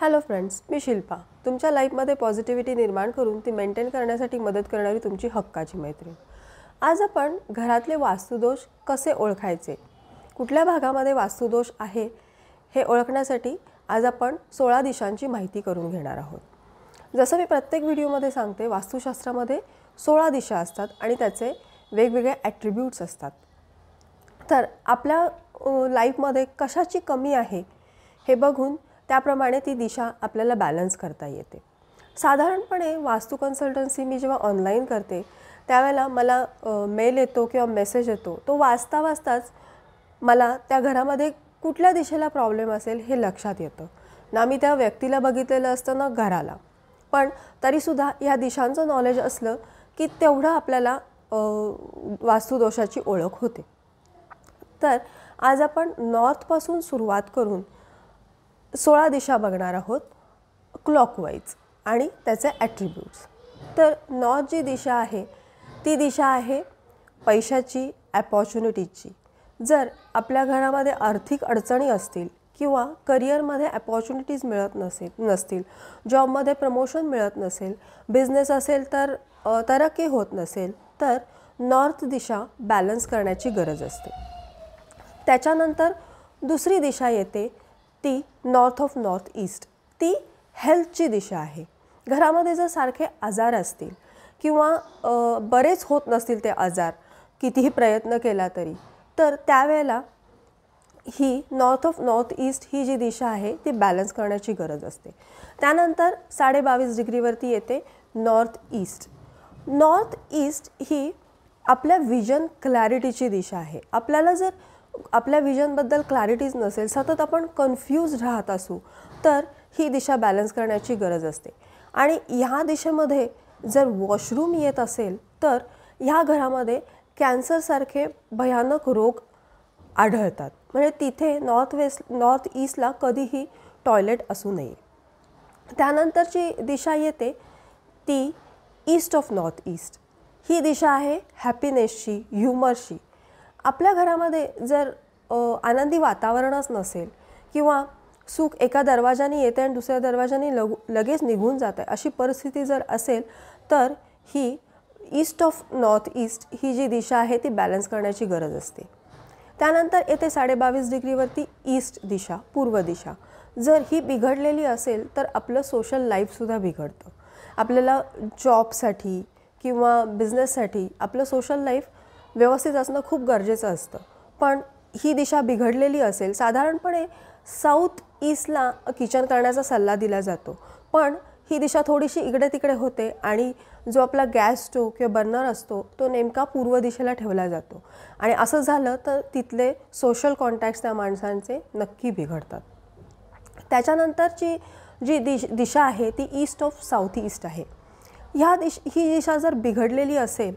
hello friends मी शिल्पा तुमच्या लाईफमध्ये positivity निर्माण करून ती मेंटेन करण्यासाठी मदत करणारी तुमची हक्काची मैत्रीण आज आपण घरातले वास्तुदोष कसे ओळखायचे कुठल्या भागामध्ये वास्तुदोष आहे हे ओळखण्यासाठी आज आपण सोळा दिशांची माहिती करून घेणार आहोत जसं मी प्रत्येक व्हिडिओमध्ये सांगते वास्तुशास्त्रामध्ये सोळा दिशा असतात आणि त्याचे वेगवेगळे ॲट्रिब्यूट्स असतात तर आपल्या लाईफमध्ये कशाची कमी आहे हे बघून त्याप्रमाणे ती दिशा आपल्याला बॅलन्स करता येते साधारणपणे वास्तू कन्सल्टन्सी मी जेव्हा ऑनलाईन करते त्यावेळेला मला मेल येतो किंवा मेसेज येतो तो वाचता वाचताच मला त्या घरामध्ये कुठल्या दिशेला प्रॉब्लेम असेल हे लक्षात येतं ना मी त्या व्यक्तीला बघितलेलं असतं ना घराला पण तरीसुद्धा ह्या दिशांचं नॉलेज असलं की तेवढं आपल्याला वास्तुदोषाची ओळख होते तर आज आपण नॉर्थपासून सुरुवात करून सोळा दिशा बघणार आहोत क्लॉकवाईज आणि त्याचे ॲट्रिब्यूट्स तर नॉर्थ जी दिशा आहे ती दिशा आहे पैशाची ॲपॉर्च्युनिटीजची जर आपल्या घरामध्ये आर्थिक अडचणी असतील किंवा करिअरमध्ये ॲपॉर्च्युनिटीज मिळत नसेल नसतील जॉबमध्ये प्रमोशन मिळत नसेल बिझनेस असेल तर तरक्की होत नसेल तर नॉर्थ दिशा बॅलन्स करण्याची गरज असते त्याच्यानंतर दुसरी दिशा येते ती नॉर्थ ऑफ नॉर्थ ईस्ट ती हेल्थची दिशा आहे घरामध्ये जर सारखे आजार असतील किंवा बरेच होत नसतील ते आजार कितीही प्रयत्न केला तरी तर त्यावेळेला ही नॉर्थ ऑफ नॉर्थ ईस्ट ही जी दिशा आहे ती बॅलन्स करण्याची गरज असते त्यानंतर साडेबावीस डिग्रीवरती येते नॉर्थ ईस्ट नॉर्थ ईस्ट ही आपल्या विजन क्लॅरिटीची दिशा आहे आपल्याला जर आपल्या विजनबद्दल क्लॅरिटीज नसेल सतत आपण कन्फ्यूज राहत असू तर ही दिशा बॅलन्स करण्याची गरज असते आणि ह्या दिशेमध्ये जर वॉशरूम येत असेल तर ह्या घरामध्ये कॅन्सरसारखे भयानक रोग आढळतात म्हणजे तिथे नॉर्थ वेस्ट नॉर्थ ईस्टला कधीही टॉयलेट असू नये त्यानंतरची दिशा येते ती ईस्ट ऑफ नॉर्थ ईस्ट ही दिशा आहे हॅपीनेसची ह्युमरशी आपल्या घरामध्ये जर आनंदी वातावरणच नसेल किंवा सुख एका दरवाजाने येते आणि दुसऱ्या दरवाजाने लग लगेच निघून जात आहे अशी परिस्थिती जर असेल तर ही ईस्ट ऑफ नॉर्थ ईस्ट ही जी दिशा आहे ती बॅलन्स करण्याची गरज असते त्यानंतर येते साडेबावीस डिग्रीवरती ईस्ट दिशा पूर्व दिशा जर ही बिघडलेली असेल तर आपलं सोशल लाईफसुद्धा बिघडतं आपल्याला जॉबसाठी किंवा बिझनेससाठी आपलं सोशल लाईफ व्यवस्थित असणं खूप गरजेचं असतं पण ही दिशा बिघडलेली असेल साधारणपणे साऊथ ईस्टला किचन करण्याचा सल्ला दिला जातो पण ही दिशा थोडीशी इकडे तिकडे होते आणि जो आपला गॅस स्टोव किंवा बर्नर असतो तो नेमका पूर्व दिशेला ठेवला जातो आणि असं झालं तर तिथले सोशल कॉन्टॅक्ट्स त्या माणसांचे नक्की बिघडतात त्याच्यानंतरची जी दिश दिशा आहे ती ईस्ट ऑफ साऊथ ईस्ट आहे ह्या दिश ही दिशा जर बिघडलेली असेल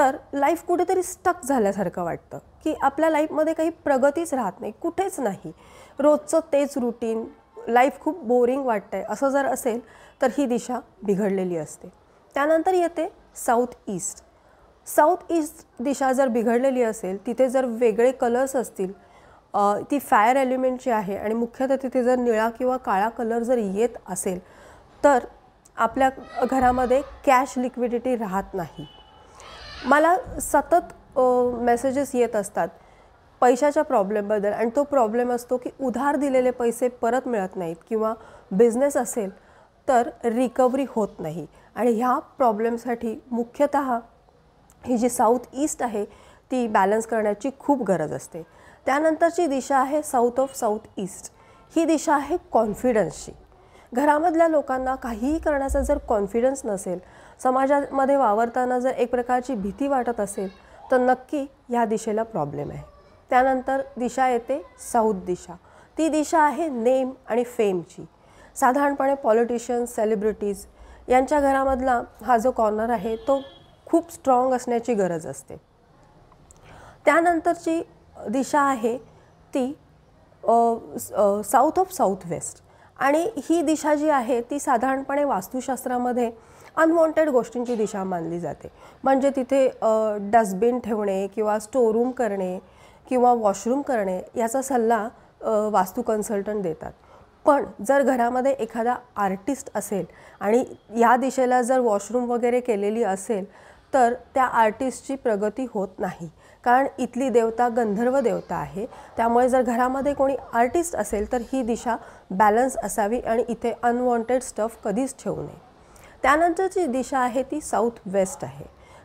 तर लाईफ कुठेतरी स्टक झाल्यासारखं वाटतं की आपल्या लाईफमध्ये काही प्रगतीच राहत नाही कुठेच नाही रोजचं तेच रुटीन लाईफ खूप बोरिंग वाटतं आहे असं जर असेल तर ही दिशा बिघडलेली असते त्यानंतर येते साऊथ ईस्ट साऊथ ईस्ट दिशा जर बिघडलेली असेल तिथे जर वेगळे कलर्स असतील ती फायर एलिमेंटची आहे आणि मुख्यतः तिथे जर निळा किंवा काळा कलर जर येत असेल तर आपल्या घरामध्ये कॅश लिक्विडिटी राहत नाही मला सतत मेसेजेस येत असतात पैशाच्या प्रॉब्लेमबद्दल आणि तो प्रॉब्लेम असतो की उधार दिलेले पैसे परत मिळत नाहीत किंवा बिझनेस असेल तर रिकव्हरी होत नाही आणि ह्या प्रॉब्लेमसाठी मुख्यत ही जी साऊथ ईस्ट आहे ती बॅलन्स करण्याची खूप गरज असते त्यानंतरची दिशा आहे साऊथ ऑफ साऊथ ईस्ट ही दिशा आहे कॉन्फिडन्सची घरामधल्या लोकांना काहीही करण्याचा जर कॉन्फिडन्स नसेल समाजामध्ये वावरताना जर एक प्रकारची भीती वाटत असेल तर नक्की ह्या दिशेला प्रॉब्लेम आहे त्यानंतर दिशा येते साऊथ दिशा ती दिशा आहे नेम आणि फेमची साधारणपणे पॉलिटिशियन्स सेलिब्रिटीज यांच्या घरामधला हा जो कॉर्नर आहे तो खूप स्ट्रॉंग असण्याची गरज असते त्यानंतरची दिशा आहे ती साऊथ ऑफ साऊथ वेस्ट आणि ही दिशा जी आहे ती साधारणपणे वास्तुशास्त्रामध्ये अनवॉन्टेड गोष्टींची दिशा मानली जाते म्हणजे तिथे डस्टबिन ठेवणे किंवा स्टोरूम करणे किंवा वॉशरूम करणे याचा सल्ला वास्तू कन्सल्टंट देतात पण जर घरामध्ये एखादा आर्टिस्ट असेल आणि या दिशेला जर वॉशरूम वगैरे केलेली असेल तर त्या आर्टिस्टची प्रगती होत नाही कारण इथली देवता गंधर्व देवता आहे त्यामुळे जर घरामध्ये कोणी आर्टिस्ट असेल तर ही दिशा बॅलन्स असावी आणि इथे अनवॉन्टेड स्टफ कधीच ठेवू नये त्यानंतरची दिशा आहे ती साऊथ वेस्ट आहे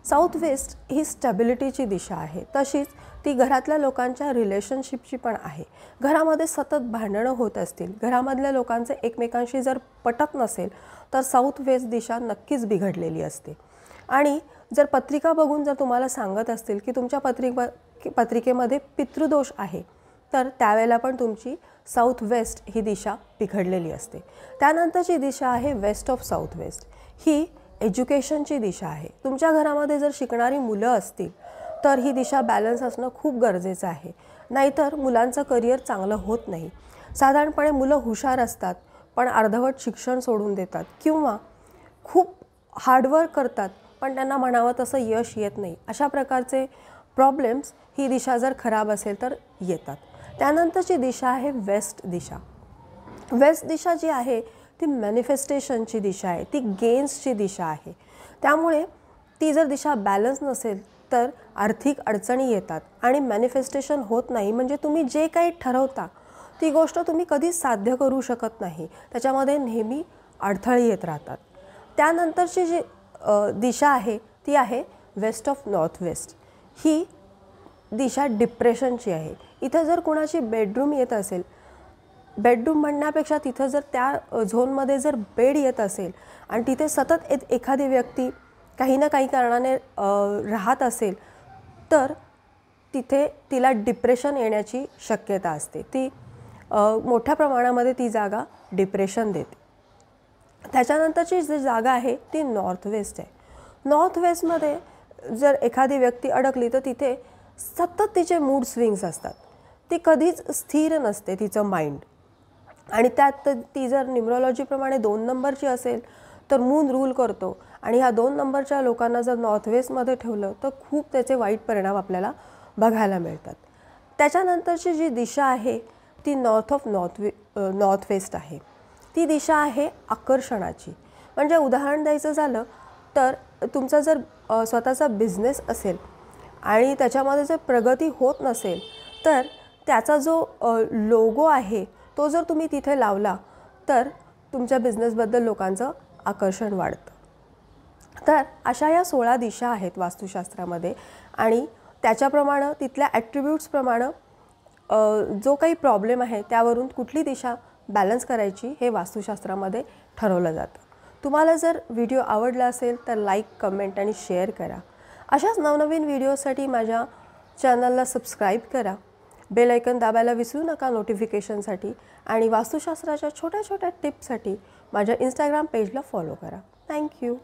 साऊथ वेस्ट ही स्टॅबिलिटीची दिशा आहे तशीच ती घरातल्या लोकांच्या रिलेशनशिपची पण आहे घरामध्ये सतत भांडणं होत असतील घरामधल्या लोकांचे एकमेकांशी जर पटत नसेल तर साऊथ वेस्ट दिशा नक्कीच बिघडलेली असते आणि जर पत्रिका बघून जर तुम्हाला सांगत असतील की तुमच्या पत्रिका पत्रिकेमध्ये पितृदोष आहे तर त्यावेळेला पण तुमची साऊथ वेस्ट ही दिशा बिघडलेली असते त्यानंतरची दिशा आहे वेस्ट ऑफ साऊथ वेस्ट ही एज्युकेशनची दिशा आहे तुमच्या घरामध्ये जर शिकणारी मुलं असतील तर ही दिशा बॅलन्स असणं खूप गरजेचं आहे नाहीतर मुलांचं करिअर चांगलं होत नाही साधारणपणे मुलं हुशार असतात पण अर्धवट शिक्षण सोडून देतात किंवा खूप हार्डवर्क करतात पण त्यांना म्हणावं तसं यश येत नाही अशा प्रकारचे प्रॉब्लेम्स ही दिशा जर खराब असेल तर येतात त्यानंतरची दिशा आहे वेस्ट दिशा वेस्ट दिशा जी आहे ती मॅनिफेस्टेशनची दिशा आहे ती गेन्सची दिशा आहे त्यामुळे ती जर दिशा बॅलन्स नसेल तर आर्थिक अडचणी येतात आणि मॅनिफेस्टेशन होत नाही म्हणजे तुम्ही जे काही ठरवता ती गोष्ट तुम्ही कधीच साध्य करू शकत नाही त्याच्यामध्ये नेहमी अडथळे येत राहतात त्यानंतरची जी दिशा आहे ती आहे वेस्ट ऑफ नॉर्थ वेस्ट ही दिशा डिप्रेशनची आहे इथं जर कोणाची बेडरूम येत असेल बेडरूम म्हणण्यापेक्षा तिथं जर त्या झोनमध्ये जर बेड येत असेल आणि तिथे सतत ए एखादी व्यक्ती काही ना काही कारणाने राहत असेल तर तिथे तिला डिप्रेशन येण्याची शक्यता असते ती मोठ्या प्रमाणामध्ये ती जागा डिप्रेशन देते त्याच्यानंतरची जी जागा आहे ती नॉर्थ वेस्ट आहे नॉर्थ वेस्टमध्ये जर एखादी व्यक्ती अडकली तर तिथे सतत तिचे मूड स्विंग्स असतात ती कधीच स्थिर नसते तिचं माइंड आणि त्यात ती जर न्युमरॉलॉजीप्रमाणे दोन नंबरची असेल तर मून रूल करतो आणि ह्या दोन नंबरच्या लोकांना जर नॉर्थ वेस्टमध्ये ठेवलं तर खूप त्याचे वाईट परिणाम आपल्याला बघायला मिळतात त्याच्यानंतरची जी दिशा आहे ती north of north way north west आहे ती दिशा आहे आकर्षणाची म्हणजे उदाहरण द्यायचं झालं तर तुमचा जर स्वतःचा बिझनेस असेल आणि त्याच्यामध्ये जर प्रगती होत नसेल तर त्याचा जो लोगो आहे तो जर तुम्ही तिथे लावला तर तुमच्या बिझनेसबद्दल लोकांचं आकर्षण वाढतं तर अशा या सोळा दिशा आहेत वास्तुशास्त्रामध्ये आणि त्याच्याप्रमाणे तिथल्या ॲट्रिब्यूट्सप्रमाणे जो काही प्रॉब्लेम आहे त्यावरून कुठली दिशा बॅलन्स करायची हे वास्तुशास्त्रामध्ये ठरवलं जातं तुम्हाला जर व्हिडिओ आवडला असेल तर लाईक कमेंट आणि शेअर करा अशाच नवनवीन व्हिडिओसाठी माझ्या चॅनलला सबस्क्राईब करा बेल ऐकन दाबायला विसरू नका नोटिफिकेशनसाठी आणि वास्तुशास्त्राच्या छोट्या छोट्या टिप्ससाठी माझ्या इंस्टाग्राम पेजला फॉलो करा थँक्यू